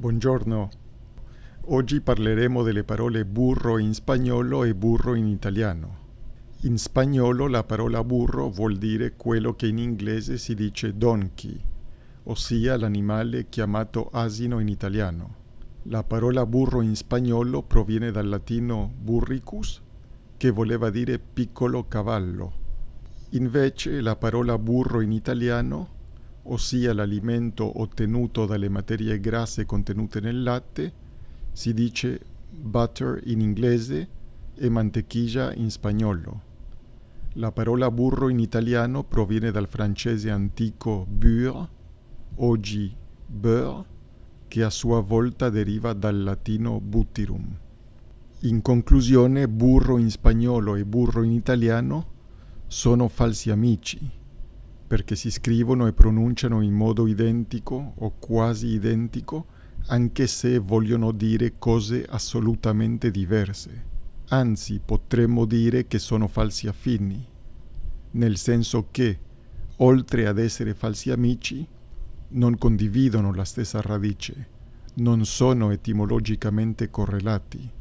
Buongiorno. Oggi parleremo delle parole burro in spagnolo e burro in italiano. In spagnolo la parola burro vuol dire quello che in inglese si dice donkey, ossia l'animale chiamato asino in italiano. La parola burro in spagnolo proviene dal latino burricus, che voleva dire piccolo cavallo. Invece la parola burro in italiano ossia l'alimento ottenuto dalle materie grasse contenute nel latte, si dice butter in inglese e mantequilla in spagnolo. La parola burro in italiano proviene dal francese antico beurre, oggi beurre, che a sua volta deriva dal latino buttirum. In conclusione, burro in spagnolo e burro in italiano sono falsi amici perché si scrivono e pronunciano in modo identico o quasi identico, anche se vogliono dire cose assolutamente diverse. Anzi, potremmo dire che sono falsi affini, nel senso che, oltre ad essere falsi amici, non condividono la stessa radice, non sono etimologicamente correlati.